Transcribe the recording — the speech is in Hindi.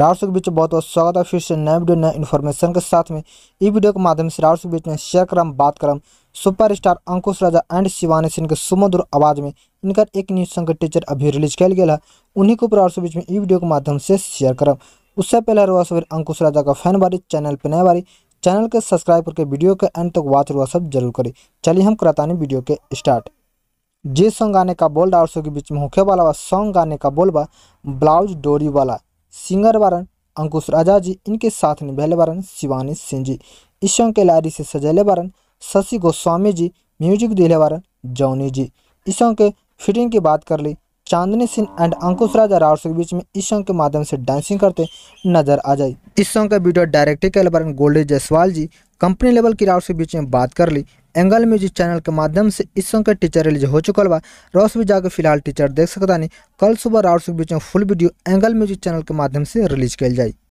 राउट्स के बीच बहुत बहुत स्वागत है फिर से नए वीडियो नए इन्फॉर्मेशन के साथ में इस वीडियो के माध्यम से राउट्स के बीच में शेयर करम बात करम super star Ankush Raja and Shivani Singh के सुमधुर आवाज में इनका एक न्यूज संग टीचर अभी रिलीज किया गया है उन्हीं के ऊपर राउट्स के बीच में इस वीडियो के माध्यम से शेयर करम उससे पहले रोआ सवेर अंकुश राजा का फैन बारी चैनल पर नए बारी चैनल के सब्सक्राइब करके वीडियो के एंड तक वॉच रुआ सब जरूर करें चलिए हम कराता वीडियो के स्टार्ट जिस सॉन्ग गाने का बोल डाउसों के बीच में होके वाला वा सॉन्ग गाने का बोल बा ब्लाउज डोरी वाला सिंगर वारन अंकुश राजा जी इनके साथ निभैले वारन शिवानी सिंह जी ईशं के लारी से सजैले वारन शशि गोस्वामी जी म्यूजिक दिले वारन जौनी जी ईशं के फिटिंग की बात कर ली चांदनी सिंह एंड अंकुश राजा राउस के बीच में इस सॉन्ग के माध्यम से डांसिंग करते नजर आ जाए इस सॉन्ग का वीडियो डायरेक्टर के लिए गोल्डी जयसवाल जी कंपनी लेवल की राउस के बीच में बात कर ली एंगल म्यूजिक चैनल के माध्यम से इस सॉन्ग का टीचर रिलीज हो चुकल बा रोस भी जाकर फिलहाल टीचर देख सकता नहीं कल सुबह राउस के बीच में full video angle music channel के माध्यम से रिलीज कल जाए